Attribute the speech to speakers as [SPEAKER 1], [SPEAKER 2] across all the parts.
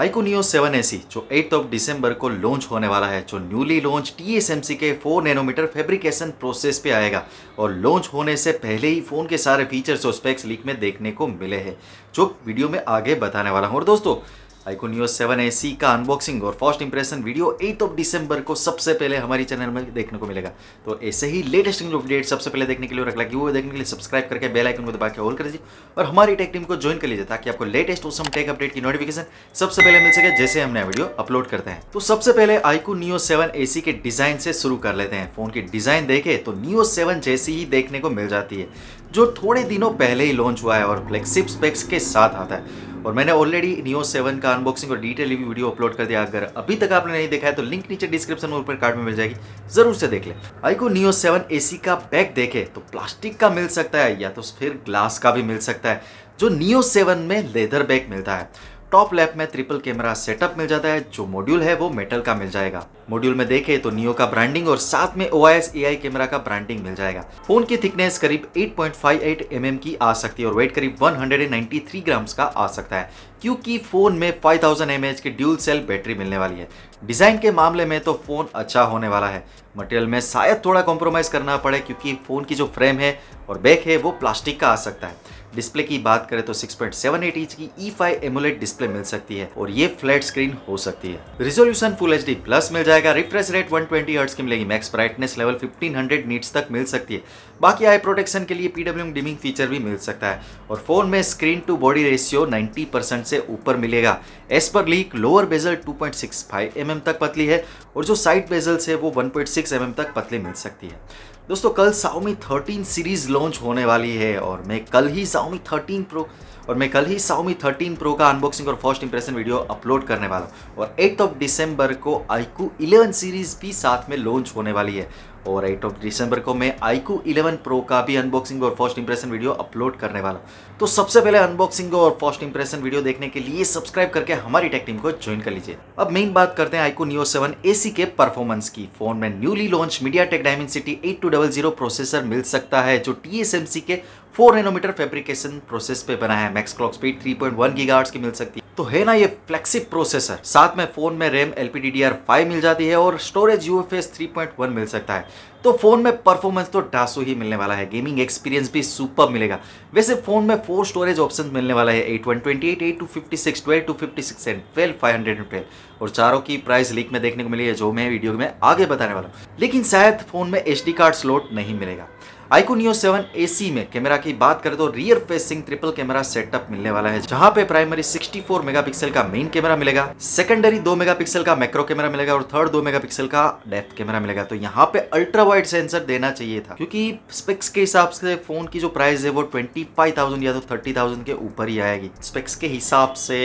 [SPEAKER 1] आइकोनियो seven AC जो 8 of December को launch होने वाला है जो न्यूली लॉन्च टी के 4 नैनोमीटर फैब्रिकेशन प्रोसेस पे आएगा और लॉन्च होने से पहले ही फ़ोन के सारे फीचर्स और स्पेक्स लीक में देखने को मिले हैं जो वीडियो में आगे बताने वाला हूँ और दोस्तों आइकन यूएस सेवन ए का अनबॉक्सिंग और first impression video eight of December को सबसे पहले हमारी चैनल में देखने को मिलेगा तो ऐसे ही लेटेस्ट न्यूज अपडेट सबसे पहले देखने के लिए रख लाइक देखने के लिए सब्सक्राइब करके बेल आइकन को दबाकर के कर दीजिए और हमारी टेक टीम को ज्वाइन कर लीजिए ताकि आपको लेटेस्ट उसम टेक अपडेट की नोटिफिकेशन सबसे पहले मिल सके जैसे हम नया वीडियो अपलोड करते हैं तो सबसे पहले आइकू नियो सेवन ए के डिजाइन से शुरू कर लेते हैं फोन की डिजाइन देखे तो नियो सेवन जैसी ही देखने को मिल जाती है जो थोड़े दिनों पहले ही लॉन्च हुआ है और फ्लेक्सिप स्पेक्स के साथ आता है और मैंने ऑलरेडी नियो सेवन का अनबॉक्सिंग और डिटेल रिव्यू वीडियो अपलोड कर दिया अगर अभी तक आपने नहीं देखा है तो लिंक नीचे डिस्क्रिप्शन में ऊपर कार्ड में मिल जाएगी जरूर से देख ले को नियो सेवन एसी का बैग देखे तो प्लास्टिक का मिल सकता है या तो फिर ग्लास का भी मिल सकता है जो नियो सेवन में लेदर बैग मिलता है टॉप लैप में ट्रिपल कैमरा सेटअप मिल जाता है जो मॉड्यूल है वो मेटल का मिल जाएगा मॉड्यूल में देखें तो नियो का ब्रांडिंग और साथ में ओ आई कैमरा का ब्रांडिंग मिल जाएगा फोन की थिकनेस करीब 8.58 पॉइंट mm की आ सकती है और वेट करीब 193 हंड्रेड का आ सकता है क्योंकि फोन में 5000 थाउजेंड की ड्यूल सेल बैटरी मिलने वाली है डिजाइन के मामले में तो फोन अच्छा होने वाला है मटेरियल में शायद थोड़ा कॉम्प्रोमाइज करना पड़े क्योंकि फोन की जो फ्रेम है और बैक है वो प्लास्टिक का आ सकता है डिस्प्ले की बात करें तो 6.78 पॉइंट सेवन एट इंच की ई फाइव एमुलेट डिस्प्ले मिल सकती है और ये फ्लैट स्क्रीन हो सकती है रिजोल्यूशन फुल एच प्लस मिल जाएगा रिफ्रेश रेट वन ट्वेंटी की मिलेगी max brightness level fifteen hundred nits तक मिल सकती है बाकी आई प्रोटेक्शन के लिए पीडब्ल्यू डिमिंग फीचर भी मिल सकता है और फोन में screen to body ratio 90 percent से ऊपर मिलेगा as per leak lower bezel 2.65 point mm तक पतली है और जो साइड बेजल्स है वो 1.6 पॉइंट mm तक पतली मिल सकती है दोस्तों कल साउमी 13 सीरीज़ लॉन्च होने वाली है और मैं कल ही साउमी 13 प्रो और मैं कल ही साउमी 13 प्रो का अनबॉक्सिंग और फर्स्ट इंप्रेशन वीडियो अपलोड करने वाला हूँ और 8 ऑफ दिसंबर को आईकू 11 सीरीज़ भी साथ में लॉन्च होने वाली है और 8 ऑफ दिसंबर को मैं आईकू 11 प्रो का भी अनबॉक्सिंग और फर्स्ट इंप्रेशन वीडियो अपलोड करने वाला हूँ तो सबसे पहले अनबॉक्सिंग और फर्स्ट इंप्रेशन वीडियो देखने के लिए सब्सक्राइब करके हमारी टेक टीम को ज्वाइन कर लीजिए अब मेन बात करते हैं आईकू न्यू सेवन ए के परफॉर्मेंस की फोन में newly launch MediaTek Dimensity eight processor मिल सकता है जो टी के फोर नैनोमीटर फैब्रिकेशन प्रोसेस पे बना है मैक्स क्लॉक स्पीड 3.1 पॉइंट की मिल सकती है तो है ना ये फ्लेक्सिब प्रोसेसर साथ में फोन में रैम एल पी मिल जाती है और स्टोरेज यू एफ एस मिल सकता है तो फोन में परफॉर्मेंस तो डासो ही मिलने वाला है गेमिंग एक्सपीरियंस भी सुपर मिलेगा वैसे फोन में फोर स्टोरेज ऑप्शन मिलने वाला है eight one twenty eight eight two and twelve five and twelve और चारों की प्राइस लीक में देखने को मिली है जो मैं वीडियो में आगे बताने वाला हूँ लेकिन शायद फोन में एच कार्ड स्लॉट नहीं मिलेगा आईकोनियो नियो 7 एसी में कैमरा की बात करें तो rear facing triple camera setup मिलने वाला है जहां पे प्राइमरी 64 मेगापिक्सल का मेन कैमरा मिलेगा सेकेंडरी 2 मेगापिक्सल का मैक्रो कैमरा मिलेगा और थर्ड 2 मेगापिक्सल का डेप्थ कैमरा मिलेगा तो यहाँ पे अल्ट्रा वाइड सेंसर देना चाहिए था क्योंकि स्पेक्स के हिसाब से फोन की जो प्राइस है वो ट्वेंटी या तो थर्टी के ऊपर ही आएगी स्पेक्स के हिसाब से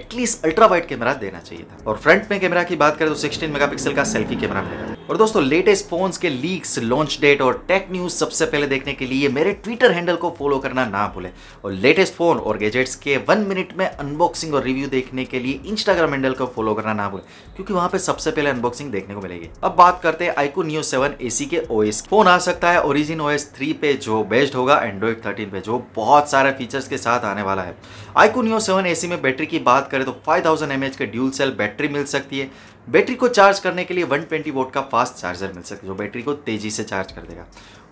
[SPEAKER 1] एटलीस्ट अल्ट्रा वाइड कैमरा देना चाहिए था और फ्रंट में कैमरा की बात करें तो सिक्सटीन मेगा का सेल्फी कैमरा मिलेगा और दोस्तों लेटेस्ट फोन्स के लीक्स लॉन्च डेट और टेक न्यूज सबसे पहले देखने के लिए मेरे ट्विटर हैंडल को फॉलो करना ना भूले और लेटेस्ट फोन और गैजेट्स के वन मिनट में अनबॉक्सिंग और रिव्यू देखने के लिए इंस्टाग्राम हैंडल को फॉलो करना ना भूले क्योंकि वहां पे सबसे पहले अनबॉक्सिंग देखने को मिलेगी अब बात करते हैं आईकू न्यू सेवन ए के ओएस फोन आ सकता है ओरिजिन ओएस थ्री पे जो बेस्ड होगा एंड्रॉइड थर्टीन पे जो बहुत सारे फीचर्स के साथ आने वाला है आईकू न्यू सेवन ए में बैटरी की बात करें तो फाइव थाउजेंड के ड्यूल सेल बैटरी मिल सकती है बैटरी को चार्ज करने के लिए 120 वोट का फास्ट चार्जर मिल सकता है जो बैटरी को तेज़ी से चार्ज कर देगा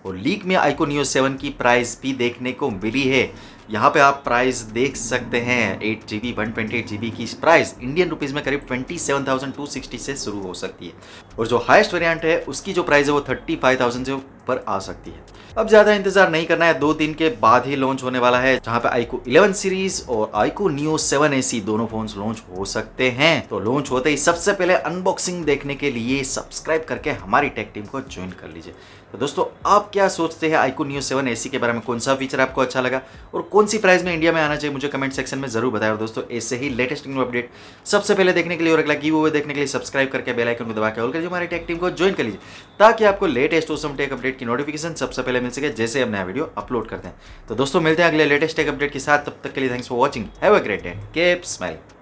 [SPEAKER 1] और लीक में आइको न्यूज सेवन की प्राइस भी देखने को मिली है यहाँ पे आप प्राइस देख सकते हैं eight G B one twenty G B की प्राइस इंडियन रुपीज़ में करीब twenty seven thousand two sixty से शुरू हो सकती है और जो हाईएस्ट वेरिएंट है उसकी जो प्राइस है वो थर्टी फाइव थाउजेंड से ऊपर आ सकती है अब ज़्यादा इंतजार नहीं करना है दो दिन के बाद ही लॉन्च होने वाला है जहाँ पे आईको 11 सीरीज और आईको न्यू 7 एसी दोनों फोन लॉन्च हो सकते हैं तो लॉन्च होते ही सबसे पहले अनबॉक्सिंग देखने के लिए सब्सक्राइब करके हमारी टेक टीम को ज्वाइन कर लीजिए तो दोस्तों आप क्या सोचते हैं आईकू न्यूज़ सेवन ए के बारे में कौन सा फीचर आपको अच्छा लगा और कौन सी प्राइस में इंडिया में आना चाहिए मुझे कमेंट सेक्शन में जरूर बताया और दोस्तों ऐसे ही लेटेस्ट न्यू अपडेट सबसे पहले देखने के लिए और अगला की वो देखने के लिए सब्सक्राइब करके बेल आइकन को दबा के ऑल करिए हमारे टेक टीम को ज्वाइन कर लीजिए ताकि आपको लेटेस्ट ओसम टेक अपडेट की नोटिफिकेशन सबसे पहले मिल सके जैसे हम नया वीडियो अपलोड करते हैं तो दोस्तों मिलते हैं अगले लेटेस्ट टेक अपडेट के साथ तब तक के लिए thanks for watching have a great day keep smile